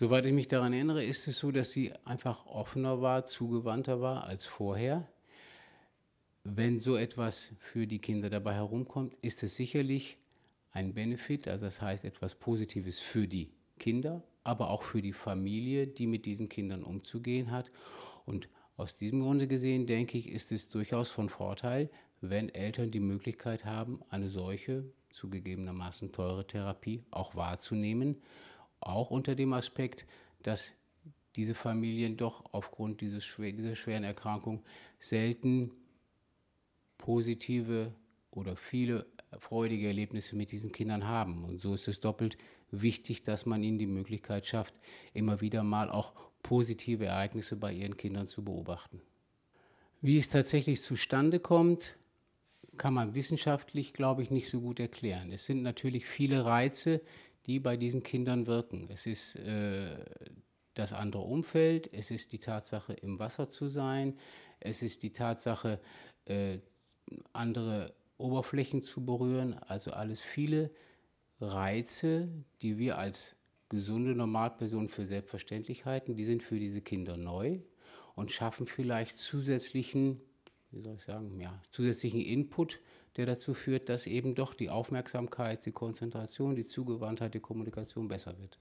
Soweit ich mich daran erinnere, ist es so, dass sie einfach offener war, zugewandter war als vorher. Wenn so etwas für die Kinder dabei herumkommt, ist es sicherlich ein Benefit, also das heißt etwas Positives für die Kinder, aber auch für die Familie, die mit diesen Kindern umzugehen hat. Und aus diesem Grunde gesehen, denke ich, ist es durchaus von Vorteil, wenn Eltern die Möglichkeit haben, eine solche zugegebenermaßen teure Therapie auch wahrzunehmen, auch unter dem Aspekt, dass diese Familien doch aufgrund dieses, dieser schweren Erkrankung selten positive oder viele freudige Erlebnisse mit diesen Kindern haben. Und so ist es doppelt wichtig, dass man ihnen die Möglichkeit schafft, immer wieder mal auch positive Ereignisse bei ihren Kindern zu beobachten. Wie es tatsächlich zustande kommt, kann man wissenschaftlich, glaube ich, nicht so gut erklären. Es sind natürlich viele Reize, die bei diesen Kindern wirken. Es ist äh, das andere Umfeld, es ist die Tatsache, im Wasser zu sein, es ist die Tatsache, äh, andere Oberflächen zu berühren, also alles viele Reize, die wir als gesunde Normalpersonen für selbstverständlich halten, die sind für diese Kinder neu und schaffen vielleicht zusätzlichen wie soll ich sagen, ja, zusätzlichen Input, der dazu führt, dass eben doch die Aufmerksamkeit, die Konzentration, die Zugewandtheit, die Kommunikation besser wird.